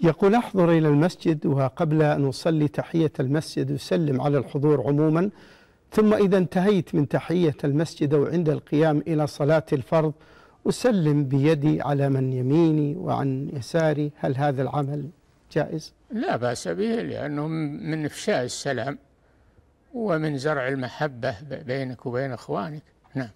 يقول أحضر إلى المسجد وقبل أن أصلي تحية المسجد أسلم على الحضور عموما ثم إذا انتهيت من تحية المسجد أو عند القيام إلى صلاة الفرض أسلم بيدي على من يميني وعن يساري هل هذا العمل جائز؟ لا بأس به لأنه من إفشاء السلام ومن زرع المحبة بينك وبين إخوانك نعم